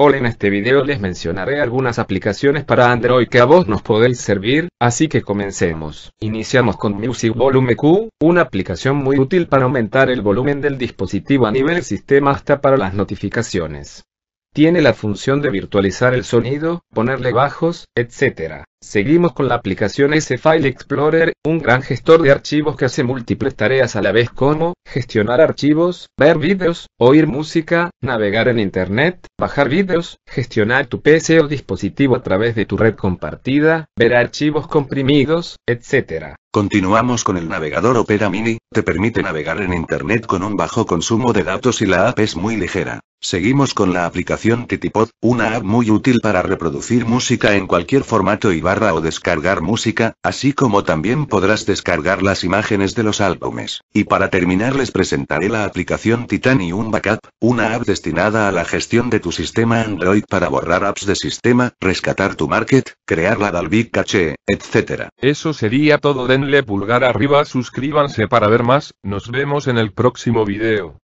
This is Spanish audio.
Hola en este video les mencionaré algunas aplicaciones para Android que a vos nos podéis servir, así que comencemos. Iniciamos con Music Volume Q, una aplicación muy útil para aumentar el volumen del dispositivo a nivel sistema hasta para las notificaciones. Tiene la función de virtualizar el sonido, ponerle bajos, etc. Seguimos con la aplicación S-File Explorer, un gran gestor de archivos que hace múltiples tareas a la vez como gestionar archivos, ver vídeos, oír música, navegar en Internet, bajar vídeos, gestionar tu PC o dispositivo a través de tu red compartida, ver archivos comprimidos, etc. Continuamos con el navegador Opera Mini, te permite navegar en Internet con un bajo consumo de datos y la app es muy ligera. Seguimos con la aplicación Titipod, una app muy útil para reproducir música en cualquier formato y barra o descargar música, así como también podrás descargar las imágenes de los álbumes. Y para terminar les presentaré la aplicación Titanium backup, una app destinada a la gestión de tu sistema Android para borrar apps de sistema, rescatar tu market, crear la Dalvik caché, etc. Eso sería todo denle pulgar arriba suscríbanse para ver más, nos vemos en el próximo video.